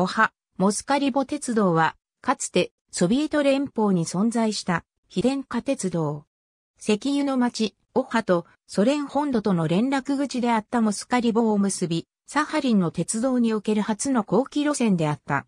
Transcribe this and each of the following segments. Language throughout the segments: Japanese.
オハ、モスカリボ鉄道は、かつてソビエト連邦に存在した非電化鉄道。石油の町、オハとソ連本土との連絡口であったモスカリボを結び、サハリンの鉄道における初の後期路線であった。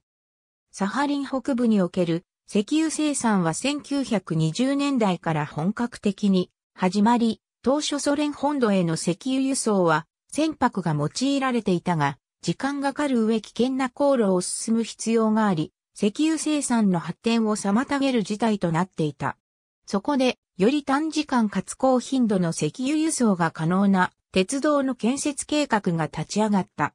サハリン北部における石油生産は1920年代から本格的に始まり、当初ソ連本土への石油輸送は船舶が用いられていたが、時間がかる上危険な航路を進む必要があり、石油生産の発展を妨げる事態となっていた。そこで、より短時間かつ高頻度の石油輸送が可能な鉄道の建設計画が立ち上がった。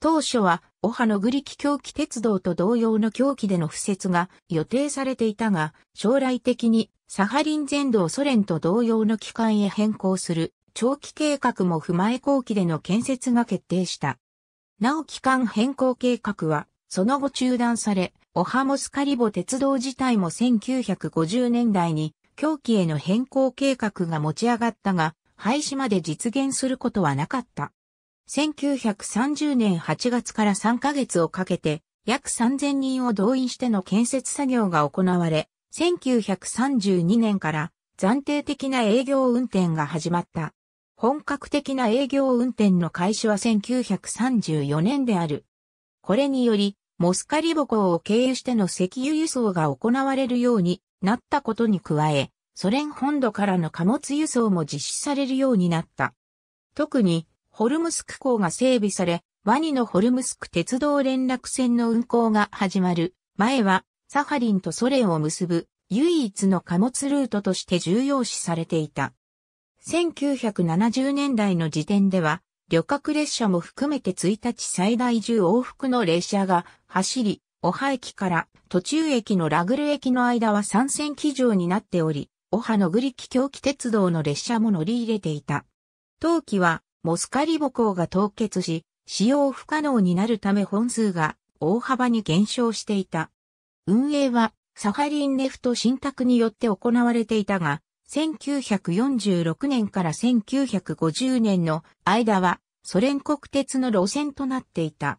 当初は、オハのグリキ狂気鉄道と同様の狂気での敷設が予定されていたが、将来的にサハリン全土をソ連と同様の機関へ変更する長期計画も踏まえ後期での建設が決定した。なお期間変更計画は、その後中断され、オハモスカリボ鉄道自体も1950年代に、狂気への変更計画が持ち上がったが、廃止まで実現することはなかった。1930年8月から3ヶ月をかけて、約3000人を動員しての建設作業が行われ、1932年から暫定的な営業運転が始まった。本格的な営業運転の開始は1934年である。これにより、モスカリボ港を経由しての石油輸送が行われるようになったことに加え、ソ連本土からの貨物輸送も実施されるようになった。特に、ホルムスク港が整備され、ワニのホルムスク鉄道連絡船の運行が始まる前は、サハリンとソ連を結ぶ唯一の貨物ルートとして重要視されていた。1970年代の時点では、旅客列車も含めて1日最大10往復の列車が走り、オハ駅から途中駅のラグル駅の間は3線機場になっており、オハのグリキ狂気鉄道の列車も乗り入れていた。当期はモスカリボ港が凍結し、使用不可能になるため本数が大幅に減少していた。運営はサハリンネフト新宅によって行われていたが、1946年から1950年の間はソ連国鉄の路線となっていた。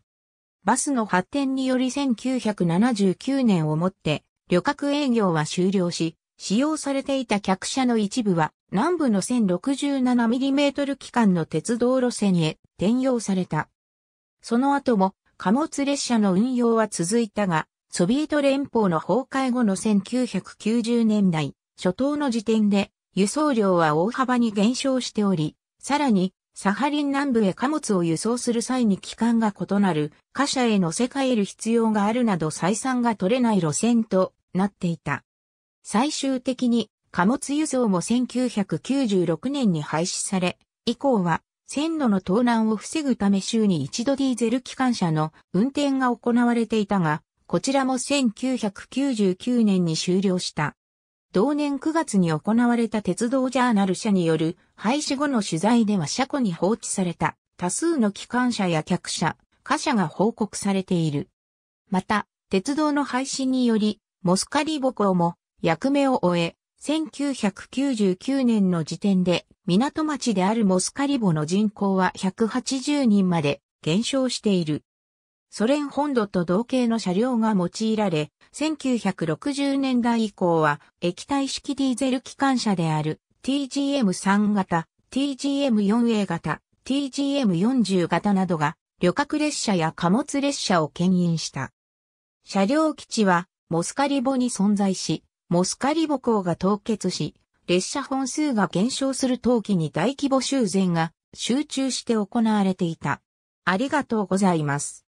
バスの発展により1979年をもって旅客営業は終了し、使用されていた客車の一部は南部の 1067mm 機関の鉄道路線へ転用された。その後も貨物列車の運用は続いたが、ソビエト連邦の崩壊後の1990年代、初頭の時点で輸送量は大幅に減少しており、さらにサハリン南部へ貨物を輸送する際に期間が異なる貨車へ乗せ替える必要があるなど採算が取れない路線となっていた。最終的に貨物輸送も1996年に廃止され、以降は線路の盗難を防ぐため週に一度ディーゼル機関車の運転が行われていたが、こちらも1999年に終了した。同年9月に行われた鉄道ジャーナル社による廃止後の取材では車庫に放置された多数の機関車や客車、貨車が報告されている。また、鉄道の廃止により、モスカリボ校も役目を終え、1999年の時点で港町であるモスカリボの人口は180人まで減少している。ソ連本土と同型の車両が用いられ、1960年代以降は液体式ディーゼル機関車である TGM3 型、TGM4A 型、TGM40 型などが旅客列車や貨物列車を牽引した。車両基地はモスカリボに存在し、モスカリボ港が凍結し、列車本数が減少する冬季に大規模修繕が集中して行われていた。ありがとうございます。